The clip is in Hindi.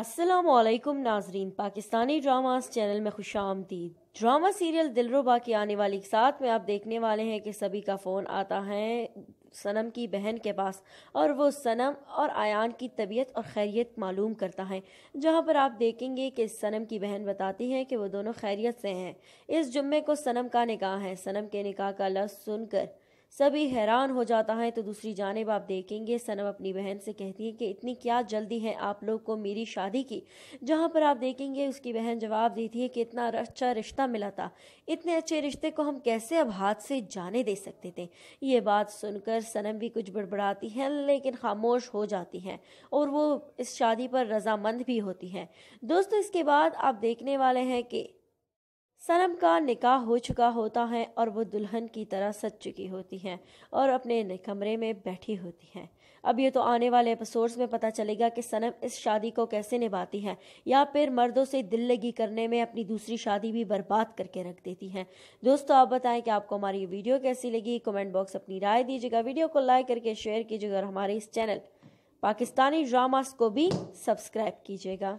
असलम नाजरीन पाकिस्तानी ड्रामास चैनल में खुश आमदीद ड्रामा सीरियल दिलरुबा की आने वाली एक साथ में आप देखने वाले हैं कि सभी का फ़ोन आता है सनम की बहन के पास और वो सनम और आयान की तबीयत और खैरियत मालूम करता है जहाँ पर आप देखेंगे कि सनम की बहन बताती हैं कि वो दोनों खैरियत से हैं इस जुम्मे को सनम का निकाह है सनम के निकाह का लफ्ज़ सुनकर सभी हैरान हो जाता है तो दूसरी जानब आप देखेंगे सनम अपनी बहन से कहती है कि इतनी क्या जल्दी है आप लोग को मेरी शादी की जहाँ पर आप देखेंगे उसकी बहन जवाब देती है कि इतना अच्छा रिश्ता मिला था इतने अच्छे रिश्ते को हम कैसे अब हाथ से जाने दे सकते थे ये बात सुनकर सनम भी कुछ बड़बड़ाती है लेकिन खामोश हो जाती है और वो इस शादी पर रजामंद भी होती हैं दोस्तों इसके बाद आप देखने वाले हैं कि सनम का निकाह हो चुका होता है और वो दुल्हन की तरह सच चुकी होती हैं और अपने कमरे में बैठी होती हैं अब ये तो आने वाले एपिसोड्स में पता चलेगा कि सनम इस शादी को कैसे निभाती हैं या फिर मर्दों से दिल लगी करने में अपनी दूसरी शादी भी बर्बाद करके रख देती हैं दोस्तों आप बताएं कि आपको हमारी ये वीडियो कैसी लगी कमेंट बॉक्स अपनी राय दीजिएगा वीडियो को लाइक करके शेयर कीजिएगा और हमारे इस चैनल पाकिस्तानी ड्रामास को भी सब्सक्राइब कीजिएगा